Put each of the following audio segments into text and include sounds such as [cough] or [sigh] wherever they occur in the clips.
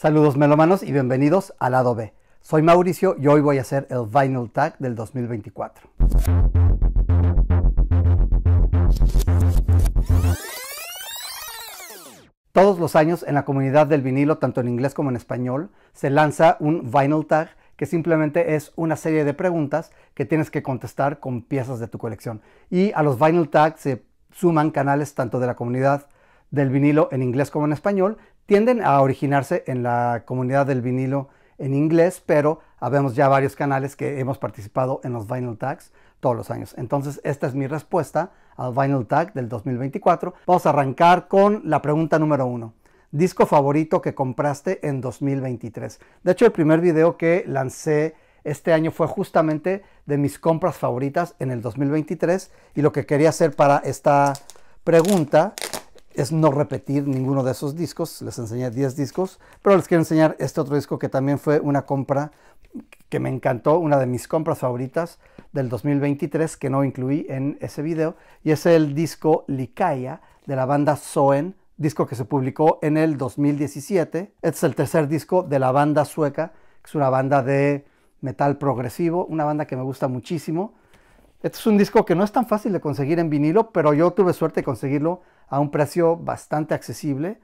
Saludos melomanos y bienvenidos al lado B. Soy Mauricio y hoy voy a hacer el Vinyl Tag del 2024. Todos los años en la comunidad del vinilo, tanto en inglés como en español, se lanza un Vinyl Tag que simplemente es una serie de preguntas que tienes que contestar con piezas de tu colección. Y a los Vinyl Tags se suman canales tanto de la comunidad del vinilo en inglés como en español tienden a originarse en la comunidad del vinilo en inglés, pero habemos ya varios canales que hemos participado en los vinyl tags todos los años. Entonces, esta es mi respuesta al vinyl tag del 2024. Vamos a arrancar con la pregunta número uno. Disco favorito que compraste en 2023. De hecho, el primer video que lancé este año fue justamente de mis compras favoritas en el 2023 y lo que quería hacer para esta pregunta es no repetir ninguno de esos discos. Les enseñé 10 discos, pero les quiero enseñar este otro disco que también fue una compra que me encantó, una de mis compras favoritas del 2023 que no incluí en ese video. Y es el disco Licaya de la banda Soen, disco que se publicó en el 2017. Este es el tercer disco de la banda sueca, que es una banda de metal progresivo, una banda que me gusta muchísimo. Este es un disco que no es tan fácil de conseguir en vinilo, pero yo tuve suerte de conseguirlo a un precio bastante accesible.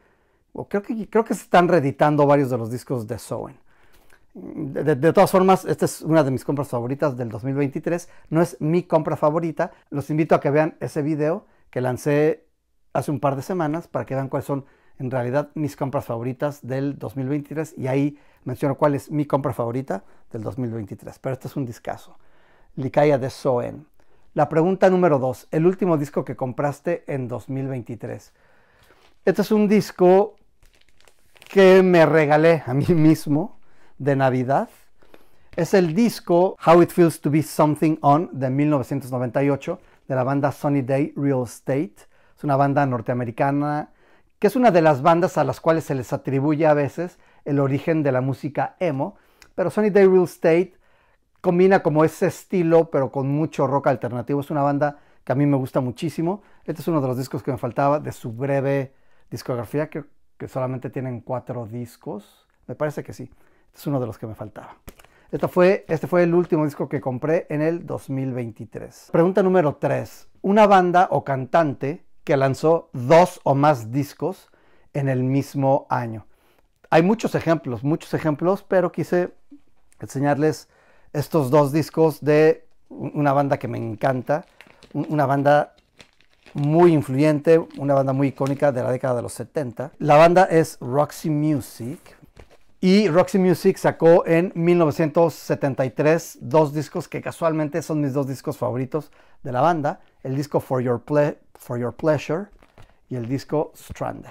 creo, que, creo que se están reeditando varios de los discos de Soen. De, de, todas formas, esta es una de mis compras favoritas del 2023. No es mi compra favorita. Los invito a que vean ese video que lancé hace un par de semanas para que vean cuáles son en realidad mis compras favoritas del 2023. Y ahí menciono cuál es mi compra favorita del 2023. Pero este es un discazo. Licaya de Soen. La pregunta número 2, el último disco que compraste en 2023. Este es un disco que me regalé a mí [laughs] mismo de Navidad. Es el disco How It Feels to Be Something On de 1998 de la banda Sunny Day Real Estate. Es una banda norteamericana que es una de las bandas a las cuales se les atribuye a veces el origen de la música emo, pero Sunny Day Real Estate combina como ese estilo, pero con mucho rock alternativo. Es una banda que a mí me gusta muchísimo. Este es uno de los discos que me faltaba de su breve discografía, que, solamente tienen cuatro discos. Me parece que sí. Este es uno de los que me faltaba. Este fue, este fue el último disco que compré en el 2023. Pregunta número 3. Una banda o cantante que lanzó dos o más discos en el mismo año. Hay muchos ejemplos, muchos ejemplos, pero quise enseñarles estos dos discos de una banda que me encanta, una banda muy influyente, una banda muy icónica de la década de los 70. La banda es Roxy Music y Roxy Music sacó en 1973 dos discos que casualmente son mis dos discos favoritos de la banda, el disco For Your, Pleasure y el disco Stranded.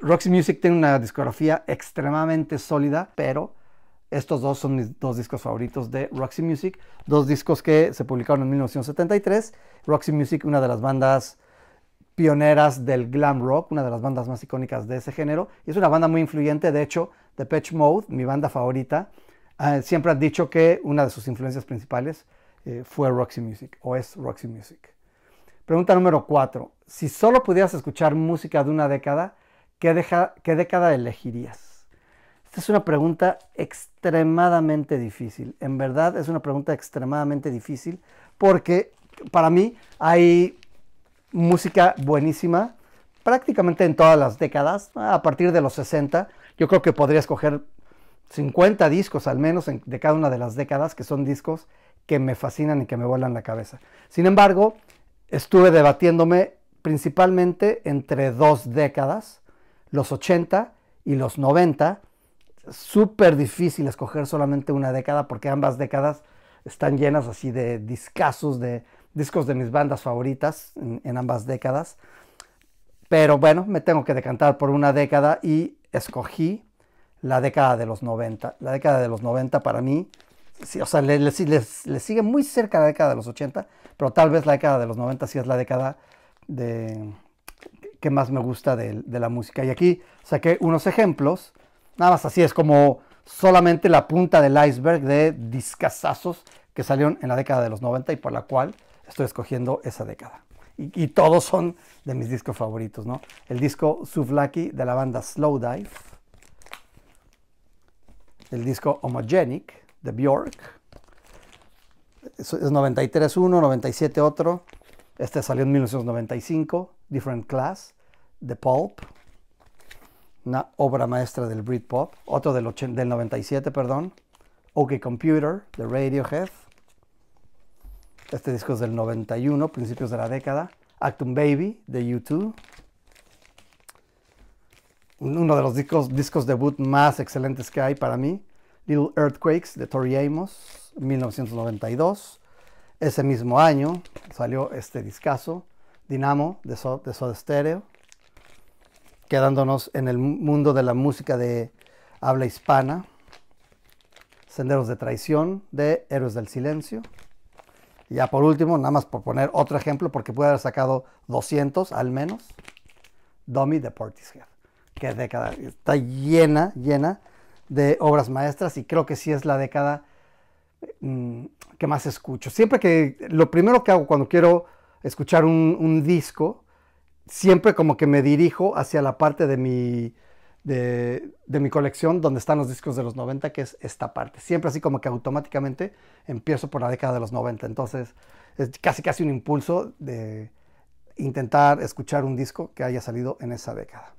Roxy Music tiene una discografía extremadamente sólida, pero estos dos son mis dos discos favoritos de Roxy Music, dos discos que se publicaron en 1973. Roxy Music, una de las bandas pioneras del glam rock, una de las bandas más icónicas de ese género, y es una banda muy influyente, de hecho, The Patch Mode, mi banda favorita, ah, siempre han dicho que una de sus influencias principales eh, fue Roxy Music, o es Roxy Music. Pregunta número 4. Si solo pudieras escuchar música de una década, qué década elegirías? Esta es una pregunta extremadamente difícil. En verdad es una pregunta extremadamente difícil porque para mí hay música buenísima prácticamente en todas las décadas, a partir de los 60. Yo creo que podría escoger 50 discos al menos de cada una de las décadas, que son discos que me fascinan y que me vuelan la cabeza. Sin embargo, estuve debatiéndome principalmente entre dos décadas, los 80 y los 90, súper difícil escoger solamente una década porque ambas décadas están llenas así de discazos, de discos de mis bandas favoritas en, ambas décadas. Pero bueno, me tengo que decantar por una década y escogí la década de los 90. La década de los 90 para mí, sí, o sea, le, sigue muy cerca la década de los 80, pero tal vez la década de los 90 sí es la década de, que más me gusta de la música. Y aquí saqué unos ejemplos Nada más así es como solamente la punta del iceberg de discazazos que salieron en la década de los 90 y por la cual estoy escogiendo esa década. Y, todos son de mis discos favoritos, ¿no? El disco Souvlaki de la banda Slowdive, el disco Homogenic de Bjork, es 93 uno, 97 otro, este salió en 1995, Different Class, de Pulp, una obra maestra del Britpop, otro del, 97, perdón, OK Computer, de Radiohead, este disco es del 91, principios de la década, Actum Baby, de U2, uno de los discos, discos debut más excelentes que hay para mí, Little Earthquakes, de Tori Amos, 1992, ese mismo año salió este discazo, Dinamo, de, de Soda Stereo, quedándonos en el mundo de la música de habla hispana, Senderos de Traición de Héroes del Silencio. Y Ya por último, nada más por poner otro ejemplo, porque pude haber sacado 200 al menos, Dummy de Portishead. Qué década, está llena, llena de obras maestras y creo que sí es la década mm, que más escucho. Siempre que lo primero que hago cuando quiero escuchar un disco, siempre como que me dirijo hacia la parte de mi, de, mi colección donde están los discos de los 90, que es esta parte. Siempre así como que automáticamente empiezo por la década de los 90. Entonces es casi casi un impulso de intentar escuchar un disco que haya salido en esa década.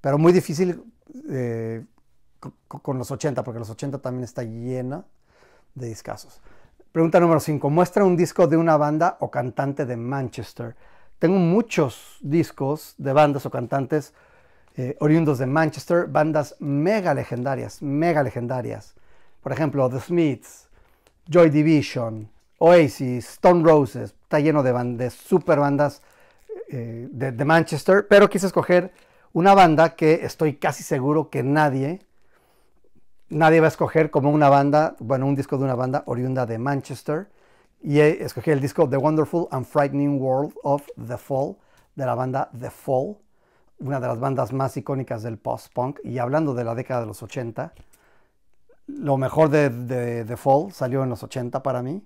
Pero muy difícil eh, con, los 80, porque los 80 también está llena de discazos. Pregunta número 5. Muestra un disco de una banda o cantante de Manchester. Tengo muchos discos de bandas o cantantes eh, oriundos de Manchester, bandas mega legendarias, mega legendarias. Por ejemplo, The Smiths, Joy Division, Oasis, Stone Roses, está lleno de, bandas, super bandas eh, de, de Manchester, pero quise escoger una banda que estoy casi seguro que nadie, nadie va a escoger como una banda, bueno, un disco de una banda oriunda de Manchester. Y escogí el disco The Wonderful and Frightening World of The Fall de la banda The Fall, una de las bandas más icónicas del post-punk. Y hablando de la década de los 80, lo mejor de, The Fall salió en los 80 para mí.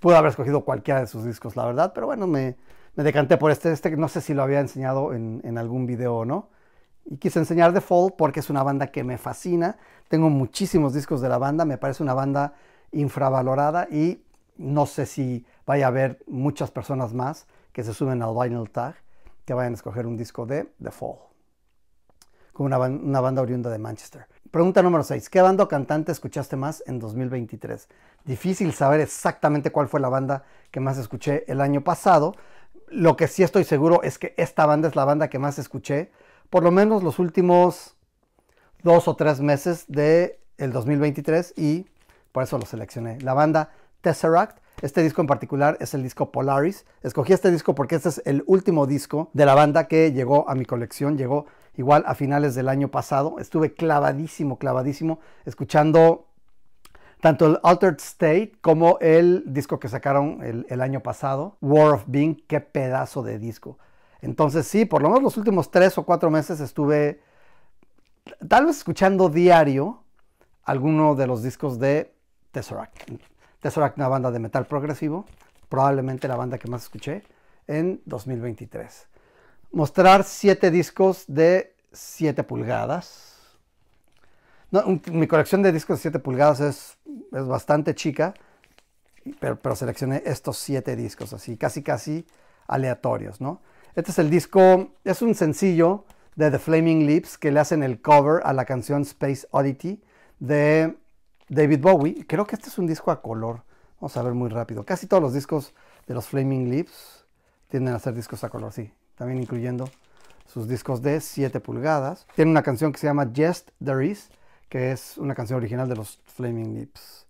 Pude haber escogido cualquiera de sus discos, la verdad, pero bueno, me, decanté por este. Este no sé si lo había enseñado en algún video o no. Y quise enseñar The Fall porque es una banda que me fascina. Tengo muchísimos discos de la banda. Me parece una banda infravalorada y no sé si vaya a haber muchas personas más que se suben al vinyl tag que vayan a escoger un disco de The Fall, con una, banda oriunda de Manchester. Pregunta número 6. ¿Qué banda cantante escuchaste más en 2023? Difícil saber exactamente cuál fue la banda que más escuché el año pasado. Lo que sí estoy seguro es que esta banda es la banda que más escuché, por lo menos los últimos dos o tres meses de el 2023 y por eso lo seleccioné. La banda Tesseract. Este disco en particular es el disco Polaris. Escogí este disco porque este es el último disco de la banda que llegó a mi colección. Llegó igual a finales del año pasado. Estuve clavadísimo, clavadísimo, escuchando tanto el Altered State como el disco que sacaron el, año pasado, War of Being. Qué pedazo de disco. Entonces sí, por lo menos los últimos tres o cuatro meses estuve tal vez escuchando diario alguno de los discos de Tesseract. Tesseract, una banda de metal progresivo, probablemente la banda que más escuché en 2023. Mostrar siete discos de 7 pulgadas. mi colección de discos de 7 pulgadas es, bastante chica, pero, seleccioné estos siete discos, así casi casi aleatorios, ¿no? Este es el disco, es un sencillo de The Flaming Lips que le hacen el cover a la canción Space Oddity de David Bowie. Creo que este es un disco a color. Vamos a ver muy rápido. Casi todos los discos de los Flaming Lips tienden a ser discos a color, sí. También incluyendo sus discos de 7 pulgadas. Tiene una canción que se llama Just There Is, que es una canción original de los Flaming Lips.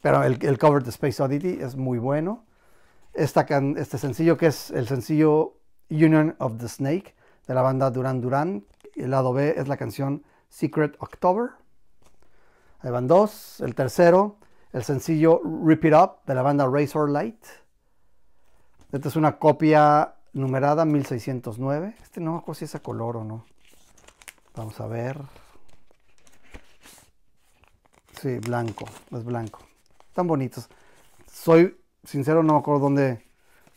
Pero el, cover de Space Oddity es muy bueno. Esta este sencillo que es el sencillo Union of the Snake de la banda Duran Duran. El lado B es la canción Secret October. Ahí van dos. El tercero, el sencillo Rip It Up de la banda Razor Light. Esta es una copia numerada 1609. Este no me acuerdo si es a color o no. Vamos a ver. Sí, blanco, es blanco. Están bonitos. Soy sincero, no me acuerdo dónde,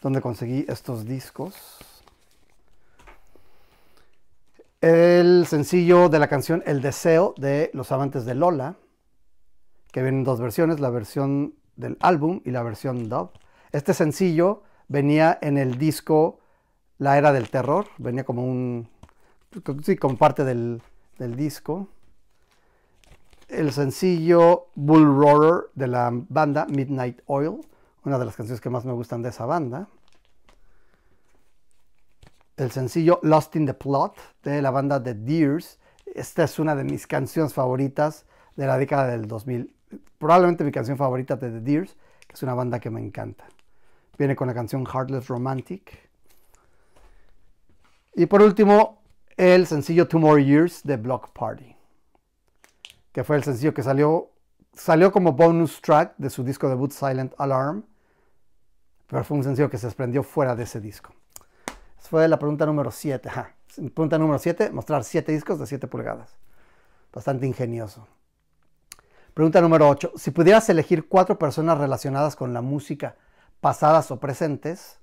dónde conseguí estos discos. El sencillo de la canción El Deseo de Los Amantes de Lola que vienen dos versiones, la versión del álbum y la versión dub. Este sencillo venía en el disco La Era del Terror, venía como un... sí, como parte del, del disco. El sencillo Bull Roarer de la banda Midnight Oil, una de las canciones que más me gustan de esa banda. El sencillo Lost in the Plot de la banda The Deers. Esta es una de mis canciones favoritas de la década del 2000 probablemente mi canción favorita de The Dears que es una banda que me encanta. Viene con la canción Heartless Romantic. Y por último, el sencillo Two More Years de Block Party, que fue el sencillo que salió, salió como bonus track de su disco debut Silent Alarm, pero fue un sencillo que se desprendió fuera de ese disco. Esa fue la pregunta número 7. Pregunta número 7, mostrar 7 discos de 7 pulgadas. Bastante ingenioso. Pregunta número 8. Si pudieras elegir cuatro personas relacionadas con la música, pasadas o presentes,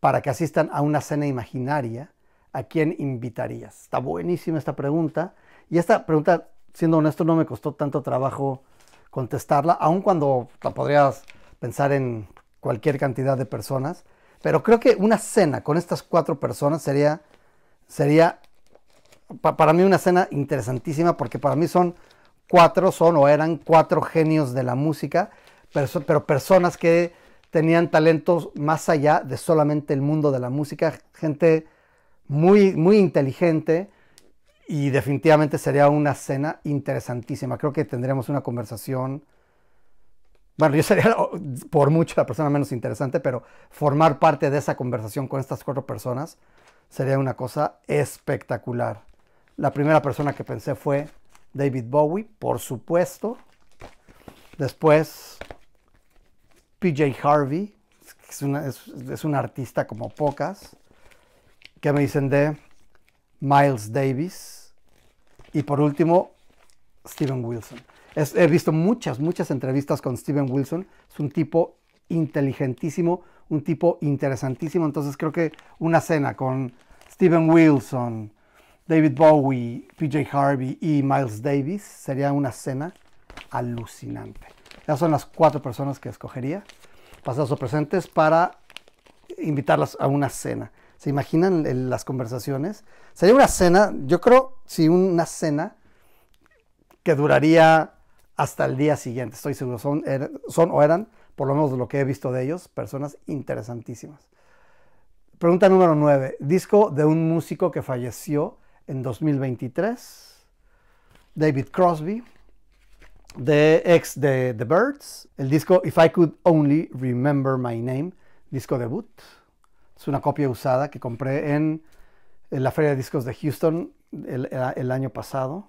para que asistan a una cena imaginaria, ¿a quién invitarías? Está buenísima esta pregunta. Y esta pregunta, siendo honesto, no me costó tanto trabajo contestarla, aun cuando la podrías pensar en cualquier cantidad de personas. Pero creo que una cena con estas cuatro personas sería, sería para mí una cena interesantísima porque para mí son cuatro son o eran cuatro genios de la música, pero personas que tenían talentos más allá de solamente el mundo de la música, gente muy, muy inteligente y definitivamente sería una cena interesantísima. Creo que tendríamos una conversación. Bueno, yo sería por mucho la persona menos interesante, pero formar parte de esa conversación con estas cuatro personas sería una cosa espectacular. La primera persona que pensé fue David Bowie, por supuesto. Después, PJ Harvey, es, es, un artista como pocas. ¿Qué me dicen de Miles Davis? Y por último, Steven Wilson. he visto muchas, muchas entrevistas con Steven Wilson. Es un tipo inteligentísimo, un tipo interesantísimo. Entonces creo que una cena con Steven Wilson, David Bowie, PJ Harvey y Miles Davis, sería una cena alucinante. Esas son las cuatro personas que escogería, pasados o presentes, para invitarlas a una cena. ¿Se imaginan las conversaciones? Sería una cena, yo creo, sí, una cena que duraría hasta el día siguiente, estoy seguro. Son, er, son o eran, por lo menos de lo que he visto de ellos, personas interesantísimas. Pregunta número 9. Disco de un músico que falleció en 2023, David Crosby, de ex de The Birds, el disco If I Could Only Remember My Name, disco debut. Es una copia usada que compré en, la Feria de Discos de Houston eh, el, año pasado.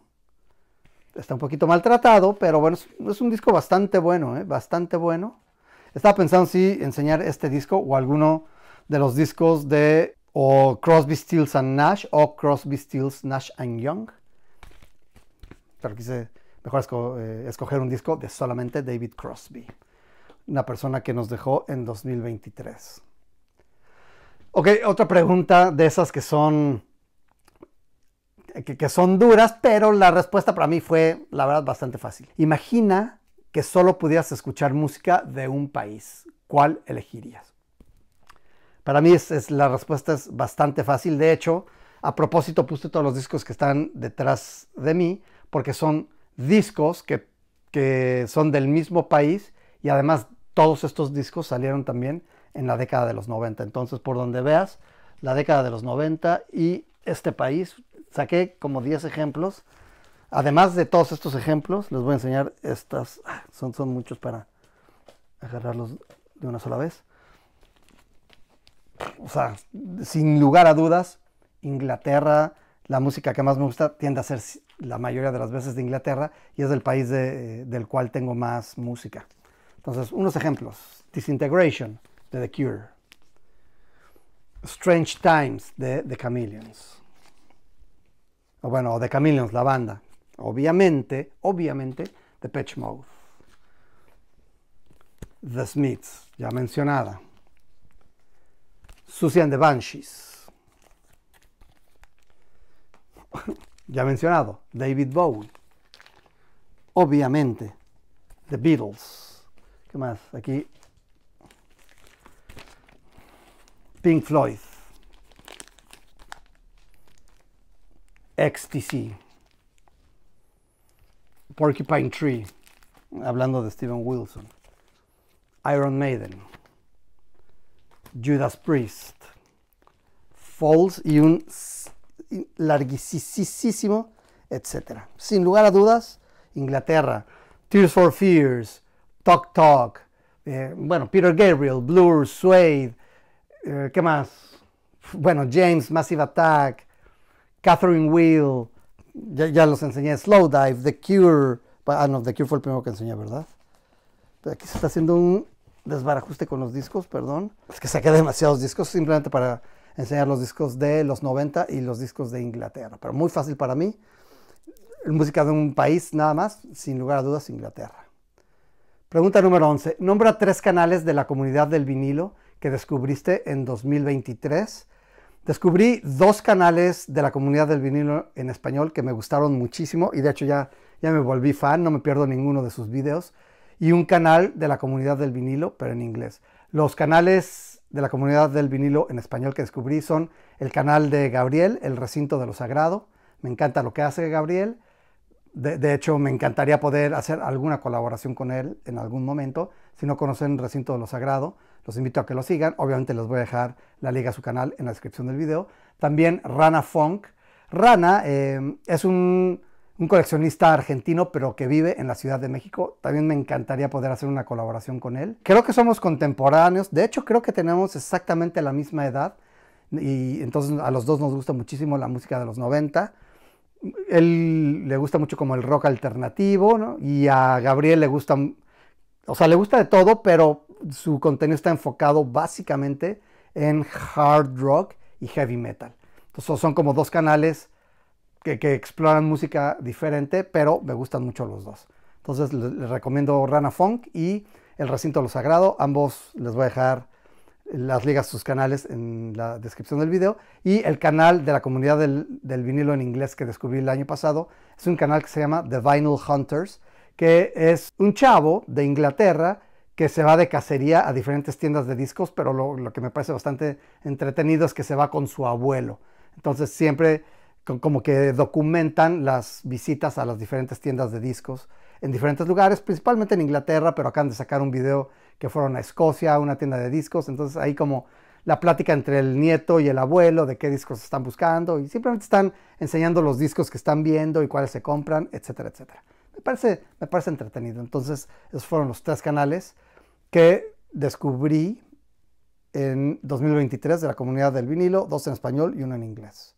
Está un poquito maltratado, pero bueno, es, un disco bastante bueno, ¿eh? bastante bueno. Estaba pensando si enseñar este disco o alguno de los discos de o Crosby, Stills and Nash o Crosby, Stills, Nash and Young. Pero quise mejor eh, escoger un disco de solamente David Crosby, una persona que nos dejó en 2023. Ok, otra pregunta de esas que son que son duras, pero la respuesta para mí fue, la verdad, bastante fácil. Imagina que solo pudieras escuchar música de un país. ¿Cuál elegirías? Para mí es, la respuesta es bastante fácil. De hecho, a propósito puse todos los discos que están detrás de mí porque son discos que, que son del mismo país y además todos estos discos salieron también en la década de los 90. Entonces, por donde veas, la década de los 90 y este país, saqué como 10 ejemplos. Además de todos estos ejemplos, les voy a enseñar estas. Ah, son, son muchos para agarrarlos de una sola vez o sea, sin lugar a dudas, Inglaterra, la música que más me gusta tiende a ser la mayoría de las veces de Inglaterra y es el país eh, del cual tengo más música. Entonces, unos ejemplos. Disintegration de The Cure. Strange Times de The Chameleons. O bueno, The Chameleons, la banda. Obviamente, obviamente, The Patch The Smiths, ya mencionada. Susan and the Banshees. [laughs] ya mencionado, David Bowie. Obviamente, The Beatles. ¿Qué más? Aquí, Pink Floyd. XTC, Porcupine Tree. Hablando de Steven Wilson. Iron Maiden. Judas Priest. Falls y un larguísimo, etcétera. Sin lugar a dudas, Inglaterra. Tears for Fears, Talk Talk, eh, bueno, Peter Gabriel, Blur, Suede, eh, ¿qué más? Bueno, James, Massive Attack, Catherine Wheel, ya, ya, los enseñé, Slow Dive, The Cure, ah, no, The Cure fue el primero que enseñé, ¿verdad? Aquí se está haciendo un desbarajuste con los discos, perdón. Es que saqué demasiados discos simplemente para enseñar los discos de los 90 y los discos de Inglaterra. Pero muy fácil para mí. Música de un país nada más, sin lugar a dudas, Inglaterra. Pregunta número 11. Nombra tres canales de la comunidad del vinilo que descubriste en 2023. Descubrí dos canales de la comunidad del vinilo en español que me gustaron muchísimo y de hecho ya, ya me volví fan, no me pierdo ninguno de sus videos y un canal de la comunidad del vinilo, pero en inglés. Los canales de la comunidad del vinilo en español que descubrí son el canal de Gabriel, El Recinto de lo Sagrado. Me encanta lo que hace Gabriel. De, hecho, me encantaría poder hacer alguna colaboración con él en algún momento. Si no conocen el Recinto de lo Sagrado, los invito a que lo sigan. Obviamente les voy a dejar la liga a su canal en la descripción del video. También Rana Funk. Rana eh, es un un coleccionista argentino, pero que vive en la Ciudad de México. También me encantaría poder hacer una colaboración con él. Creo que somos contemporáneos, de hecho creo que tenemos exactamente la misma edad y entonces a los dos nos gusta muchísimo la música de los 90. Él le gusta mucho como el rock alternativo, ¿no? Y a Gabriel le gusta, o sea, le gusta de todo, pero su contenido está enfocado básicamente en hard rock y heavy metal. Entonces son como dos canales que, exploran música diferente, pero me gustan mucho los dos. Entonces les, recomiendo Rana Funk y El Recinto de lo Sagrado. Ambos les voy a dejar las ligas, sus canales en la descripción del video. Y el canal de la comunidad del, vinilo en inglés que descubrí el año pasado es un canal que se llama The Vinyl Hunters, que es un chavo de Inglaterra que se va de cacería a diferentes tiendas de discos, pero lo que me parece bastante entretenido es que se va con su abuelo. Entonces siempre como que documentan las visitas a las diferentes tiendas de discos en diferentes lugares, principalmente en Inglaterra, pero acaban de sacar un video que fueron a Escocia, a una tienda de discos, entonces ahí como la plática entre el nieto y el abuelo de qué discos están buscando y simplemente están enseñando los discos que están viendo y cuáles se compran, etcétera, etcétera. Me parece, me parece entretenido. Entonces, esos fueron los tres canales que descubrí en 2023 de la comunidad del vinilo, dos en español y uno en inglés.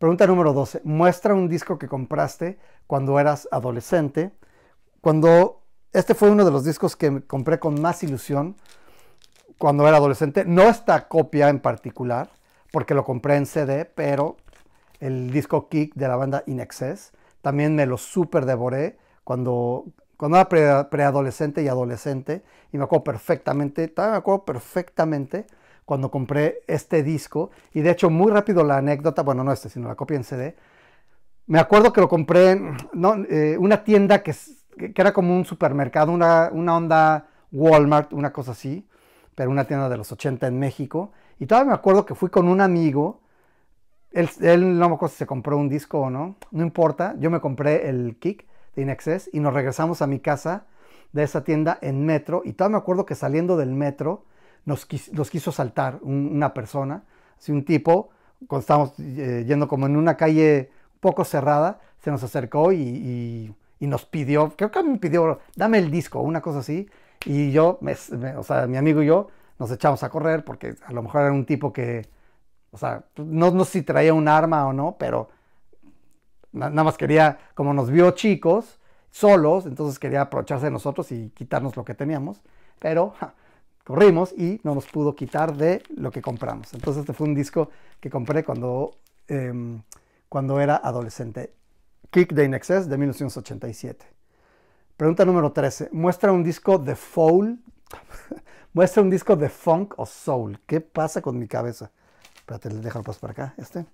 Pregunta número 12. Muestra un disco que compraste cuando eras adolescente. Cuando este fue uno de los discos que compré con más ilusión cuando era adolescente. No esta copia en particular, porque lo compré en CD, pero el disco Kick de la banda In Excess. También me lo super devoré cuando, cuando era preadolescente y adolescente. Y me acuerdo perfectamente, también me acuerdo perfectamente cuando compré este disco. Y de hecho, muy rápido la anécdota, bueno, no este, sino la copia en CD. Me acuerdo que lo compré en eh, una tienda que, era como un supermercado, una, una onda Walmart, una cosa así, pero una tienda de los 80 en México. Y todavía me acuerdo que fui con un amigo. Él, él, no me acuerdo si se compró un disco o no, no importa. Yo me compré el Kick de Inexcess y nos regresamos a mi casa de esa tienda en metro. Y todavía me acuerdo que saliendo del metro nos quiso, saltar una persona, así un tipo, cuando estábamos eh, yendo como en una calle un poco cerrada, se nos acercó y, y, nos pidió, creo que me pidió, dame el disco, una cosa así, y yo, o sea, mi amigo y yo nos echamos a correr porque a lo mejor era un tipo que, o sea, no, no sé si traía un arma o no, pero nada más quería, como nos vio chicos, solos, entonces quería aprovecharse de nosotros y quitarnos lo que teníamos, pero corrimos y no nos pudo quitar de lo que compramos. Entonces este fue un disco que compré cuando, em, cuando era adolescente. Kick the In de 1987. Pregunta número 13. Muestra un disco de foul. [laughs] Muestra un disco de funk o soul. ¿Qué pasa con mi cabeza? Espérate, le dejo el paso para acá. Este.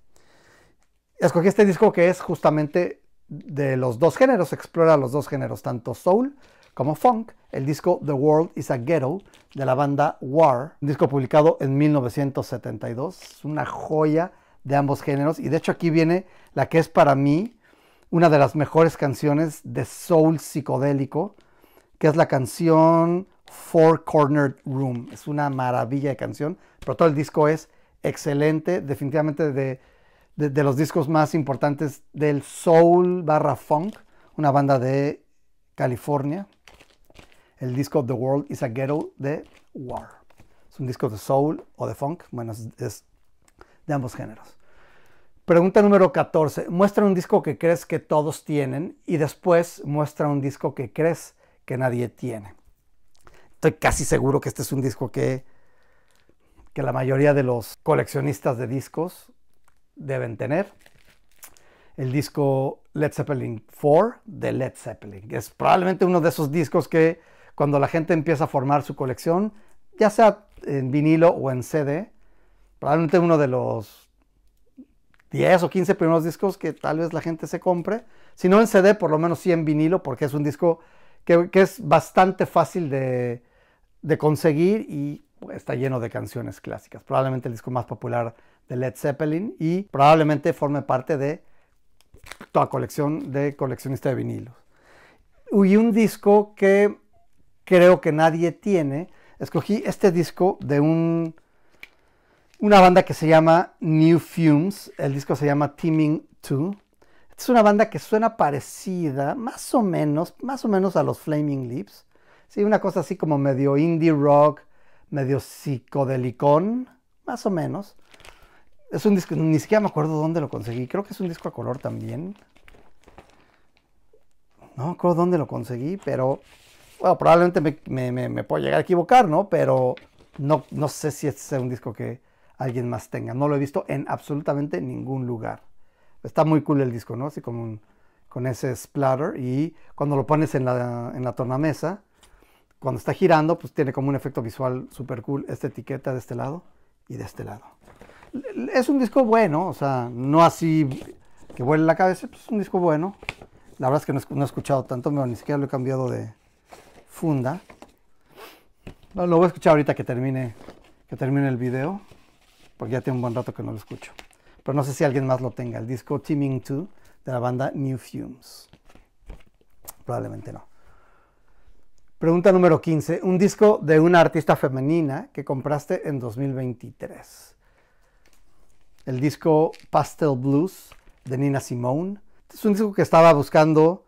Escogí este disco que es justamente de los dos géneros. Explora los dos géneros, tanto soul como funk, el disco The World is a Ghetto de la banda War, un disco publicado en 1972, Es una joya de ambos géneros y de hecho aquí viene la que es para mí una de las mejores canciones de soul psicodélico, que es la canción Four Cornered Room. Es una maravilla de canción, pero todo el disco es excelente, definitivamente de, de los discos más importantes del soul barra funk, una banda de California el disco The World is a Ghetto de War. Es un disco de soul o de funk, bueno, es, de ambos géneros. Pregunta número 14. Muestra un disco que crees que todos tienen y después muestra un disco que crees que nadie tiene. Estoy casi seguro que este es un disco que, que la mayoría de los coleccionistas de discos deben tener. El disco Led Zeppelin 4 de Led Zeppelin. Es probablemente uno de esos discos que cuando la gente empieza a formar su colección, ya sea en vinilo o en CD, probablemente uno de los 10 o 15 primeros discos que tal vez la gente se compre, si no en CD, por lo menos sí en vinilo, porque es un disco que, es bastante fácil de, conseguir y pues, está lleno de canciones clásicas. Probablemente el disco más popular de Led Zeppelin y probablemente forme parte de toda colección de coleccionista de vinilos. Y un disco que creo que nadie tiene, escogí este disco de un, una banda que se llama New Fumes. El disco se llama Teaming 2. es una banda que suena parecida, más o menos, más o menos a los Flaming Lips. Sí, una cosa así como medio indie rock, medio psicodelicón, más o menos. Es un disco, ni siquiera me acuerdo dónde lo conseguí. Creo que es un disco a color también. No me acuerdo dónde lo conseguí, pero bueno, probablemente me, me, puedo llegar a equivocar, ¿no? Pero no, no sé si este sea un disco que alguien más tenga. No lo he visto en absolutamente ningún lugar. Está muy cool el disco, ¿no? Así como un, con ese splatter y cuando lo pones en la, en la tornamesa, cuando está girando, pues tiene como un efecto visual súper cool esta etiqueta de este lado y de este lado. Es un disco bueno, o sea, no así que vuele la cabeza, pues es un disco bueno. La verdad es que no, he escuchado tanto, ni siquiera lo he cambiado de, funda. Lo, lo voy a escuchar ahorita que termine, que termine el video, porque ya tiene un buen rato que no lo escucho. Pero no sé si alguien más lo tenga, el disco Teaming 2 de la banda New Fumes. Probablemente no. Pregunta número 15. Un disco de una artista femenina que compraste en 2023. El disco Pastel Blues de Nina Simone. es un disco que estaba buscando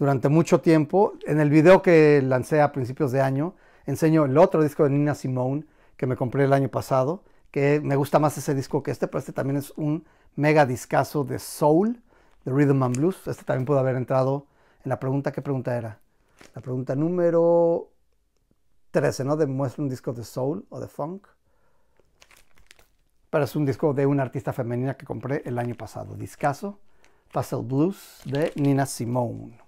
durante mucho tiempo. En el video que lancé a principios de año, enseño el otro disco de Nina Simone que me compré el año pasado, que me gusta más ese disco que este, pero este también es un mega discazo de soul, de rhythm and blues. Este también pudo haber entrado en la pregunta, ¿qué pregunta era? La pregunta número 13, ¿no? Demuestra un disco de soul o de funk. Pero es un disco de una artista femenina que compré el año pasado. Discazo, Puzzle Blues de Nina Simone.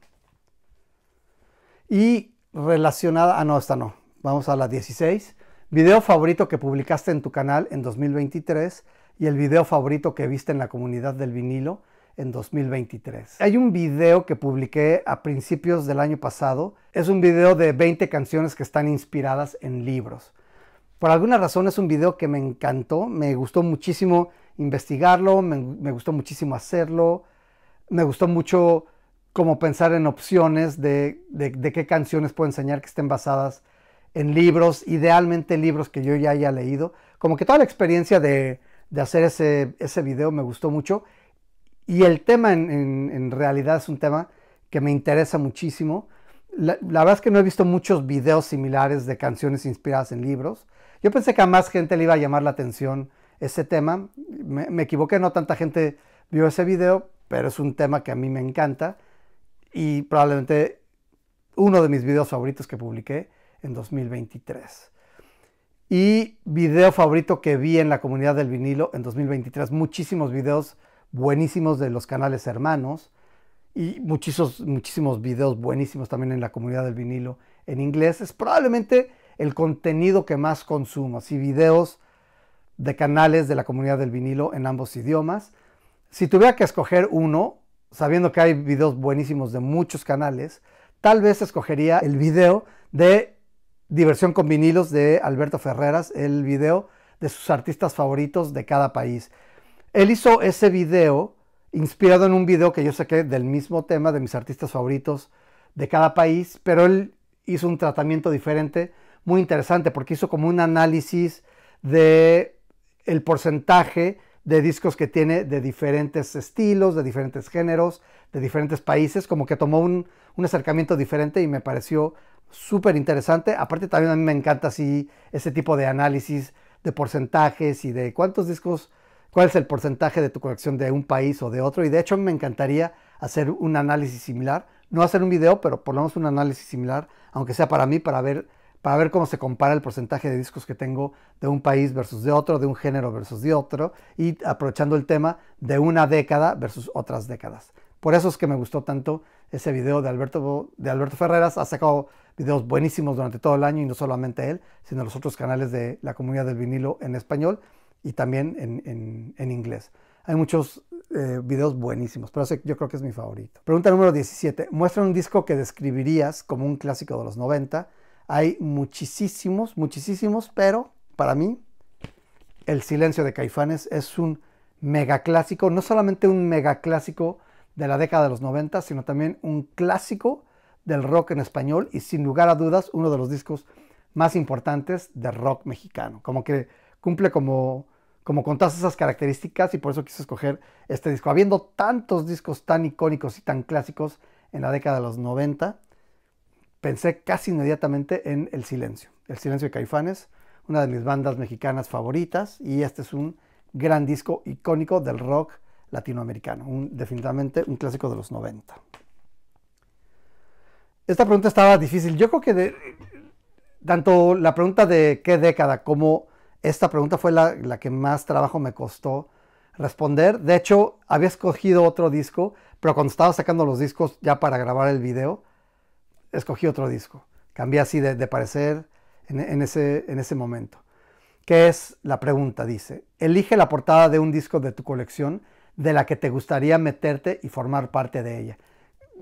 Y relacionada, ah no, esta no, vamos a la 16. Video favorito que publicaste en tu canal en 2023 y el video favorito que viste en la comunidad del vinilo en 2023. Hay un video que publiqué a principios del año pasado. Es un video de 20 canciones que están inspiradas en libros. Por alguna razón es un video que me encantó, me gustó muchísimo investigarlo, me, me gustó muchísimo hacerlo, me gustó mucho como pensar en opciones de, qué canciones puedo enseñar que estén basadas en libros, idealmente libros que yo ya haya leído. Como que toda la experiencia de, hacer ese, video me gustó mucho y el tema en, realidad es un tema que me interesa muchísimo. La, verdad es que no he visto muchos videos similares de canciones inspiradas en libros. Yo pensé que a más gente le iba a llamar la atención ese tema. me equivoqué, no tanta gente vio ese video, pero es un tema que a mí me encanta y probablemente uno de mis videos favoritos que publiqué en 2023. Y video favorito que vi en la comunidad del vinilo en 2023. Muchísimos videos buenísimos de los canales hermanos y muchísimos, muchísimos videos buenísimos también en la comunidad del vinilo en inglés. Es probablemente el contenido que más consumo, así videos de canales de la comunidad del vinilo en ambos idiomas. Si tuviera que escoger uno, sabiendo que hay videos buenísimos de muchos canales, tal vez escogería el video de Diversión con vinilos de Alberto Ferreras, el video de sus artistas favoritos de cada país. Él hizo ese video inspirado en un video que yo saqué del mismo tema de mis artistas favoritos de cada país, pero él hizo un tratamiento diferente, muy interesante, porque hizo como un análisis de el porcentaje de discos que tiene de diferentes estilos, de diferentes géneros, de diferentes países, como que tomó un, acercamiento diferente y me pareció súper interesante. Aparte también a mí me encanta así ese tipo de análisis de porcentajes y de cuántos discos, cuál es el porcentaje de tu colección de un país o de otro. Y de hecho me encantaría hacer un análisis similar, no hacer un video, pero por lo menos un análisis similar, aunque sea para mí, para ver para ver cómo se compara el porcentaje de discos que tengo de un país versus de otro, de un género versus de otro, y aprovechando el tema de una década versus otras décadas. Por eso es que me gustó tanto ese video de Alberto, de Alberto Ferreras. Ha sacado videos buenísimos durante todo el año y no solamente él, sino los otros canales de la comunidad del vinilo en español y también en, inglés. Hay muchos eh, videos buenísimos, pero yo creo que es mi favorito. Pregunta número 17. Muestra un disco que describirías como un clásico de los 90 hay muchísimos, muchísimos, pero para mí El silencio de Caifanes es un mega clásico, no solamente un megaclásico de la década de los 90, sino también un clásico del rock en español y sin lugar a dudas uno de los discos más importantes de rock mexicano. Como que cumple como, como con todas esas características y por eso quise escoger este disco. Habiendo tantos discos tan icónicos y tan clásicos en la década de los 90, pensé casi inmediatamente en El Silencio. El Silencio de Caifanes, una de mis bandas mexicanas favoritas y este es un gran disco icónico del rock latinoamericano, definitivamente un clásico de los 90. Esta pregunta estaba difícil. Yo creo que tanto la pregunta de qué década como esta pregunta fue la, la, que más trabajo me costó responder. De hecho, había escogido otro disco, pero cuando estaba sacando los discos ya para grabar el video, escogí otro disco. Cambié así de, parecer en, ese, en ese momento. ¿Qué es la pregunta? Dice, elige la portada de un disco de tu colección de la que te gustaría meterte y formar parte de ella.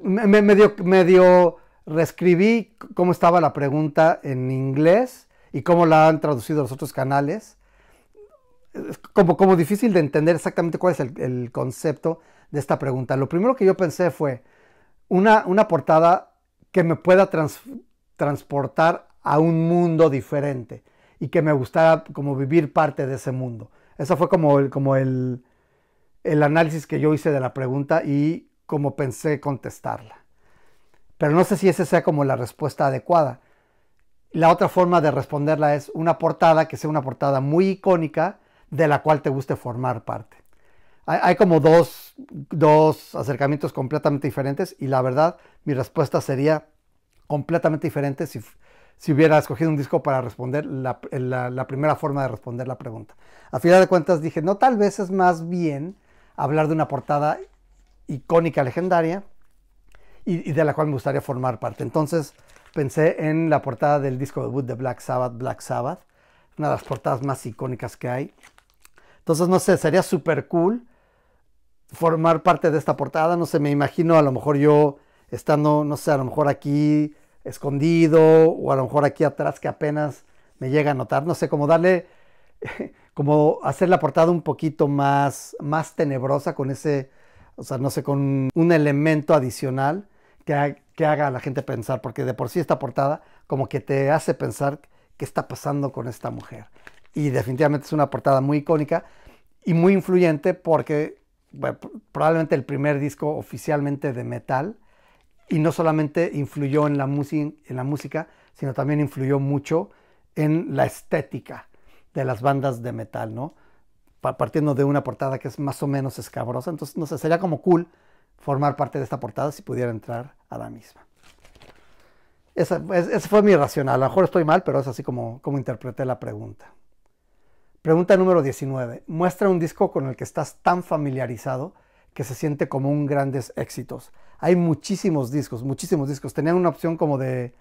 Me, medio, medio reescribí cómo estaba la pregunta en inglés y cómo la han traducido los otros canales. como, como difícil de entender exactamente cuál es el, concepto de esta pregunta. Lo primero que yo pensé fue una, una portada que me pueda transportar a un mundo diferente y que me gustara como vivir parte de ese mundo. Eso fue como el, como el, el análisis que yo hice de la pregunta y como pensé contestarla. Pero no sé si esa sea como la respuesta adecuada. La otra forma de responderla es una portada que sea una portada muy icónica de la cual te guste formar parte hay, como dos, dos acercamientos completamente diferentes y la verdad mi respuesta sería completamente diferente si, si hubiera escogido un disco para responder la, la, primera forma de responder la pregunta. A final de cuentas dije, no, tal vez es más bien hablar de una portada icónica, legendaria, y, y de la cual me gustaría formar parte. Entonces pensé en la portada del disco debut de Black Sabbath, Black Sabbath, una de las portadas más icónicas que hay. Entonces, no sé, sería súper cool formar parte de esta portada. No sé, me imagino a lo mejor yo estando, no sé, a lo mejor aquí escondido o a lo mejor aquí atrás que apenas me llega a notar. No sé, como darle, [laughs] como hacer la portada un poquito más, más tenebrosa con ese, o sea, no sé, con un elemento adicional que, que haga a la gente pensar, porque de por sí esta portada como que te hace pensar qué está pasando con esta mujer. Y definitivamente es una portada muy icónica y muy influyente porque probablemente el primer disco oficialmente de metal, y no solamente influyó en la, música, sino también influyó mucho en la estética de las bandas de metal, ¿no? Partiendo de una portada que es más o menos escabrosa, entonces no sé, sería como cool formar parte de esta portada si pudiera entrar a la misma. Esa, fue mi racional, a lo mejor estoy mal, pero es así como, como interpreté la pregunta. Pregunta número 19. Muestra un disco con el que estás tan familiarizado que se siente como un grandes éxitos. Hay muchísimos discos, muchísimos discos. Tenían una opción como de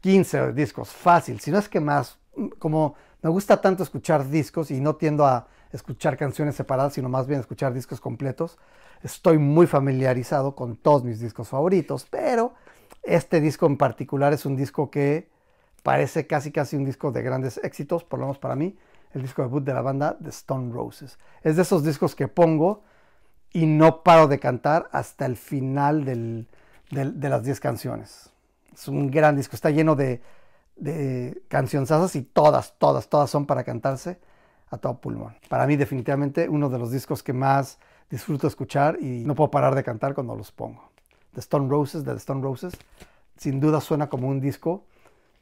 15 discos, fácil, si no es que más. Como me gusta tanto escuchar discos y no tiendo a escuchar canciones separadas, sino más bien escuchar discos completos, estoy muy familiarizado con todos mis discos favoritos, pero este disco en particular es un disco que parece casi casi un disco de grandes éxitos, por lo menos para mí, el disco debut de la banda The Stone Roses. Es de esos discos que pongo y no paro de cantar hasta el final del, de las 10 canciones. Es un gran disco, está lleno de, de canciones y todas, todas, todas son para cantarse a todo pulmón. Para mí definitivamente uno de los discos que más disfruto escuchar y no puedo parar de cantar cuando los pongo. The Stone Roses, de The Stone Roses, sin duda suena como un disco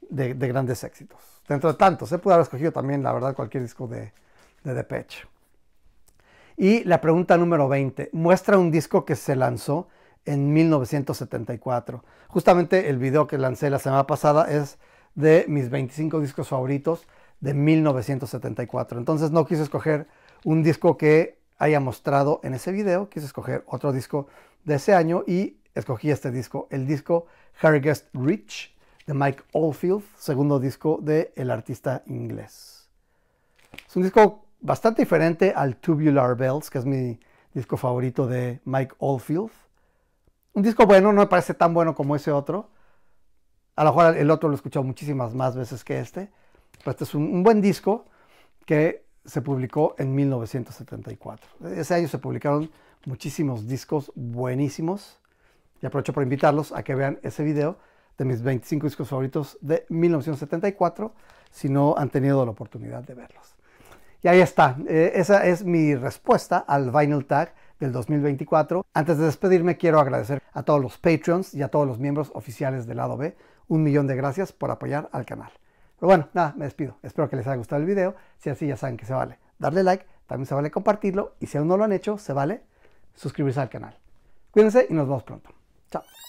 de, grandes éxitos. Dentro de tantos, se ¿eh? pudo haber escogido también, la verdad, cualquier disco de, de Depeche. Y la pregunta número 20, muestra un disco que se lanzó en 1974. Justamente el video que lancé la semana pasada es de mis 25 discos favoritos de 1974. Entonces no quise escoger un disco que haya mostrado en ese video, quise escoger otro disco de ese año y escogí este disco, el disco Guest Rich de Mike Oldfield, segundo disco del el artista inglés. Es un disco bastante diferente al Tubular Bells, que es mi disco favorito de Mike Oldfield. Un disco bueno, no me parece tan bueno como ese otro. A lo mejor el otro lo he escuchado muchísimas más veces que este, pero este es un, buen disco que se publicó en 1974. Ese año se publicaron muchísimos discos buenísimos y aprovecho para invitarlos a que vean ese video de mis 25 discos favoritos de 1974, si no han tenido la oportunidad de verlos. Y ahí está, eh, esa es mi respuesta al Vinyl Tag del 2024. Antes de despedirme, quiero agradecer a todos los Patreons y a todos los miembros oficiales del lado B. Un millón de gracias por apoyar al canal. Pero bueno, nada, me despido. Espero que les haya gustado el video. Si así ya saben que se vale darle like, también se vale compartirlo y si aún no lo han hecho, se vale suscribirse al canal. Cuídense y nos vemos pronto. Chao.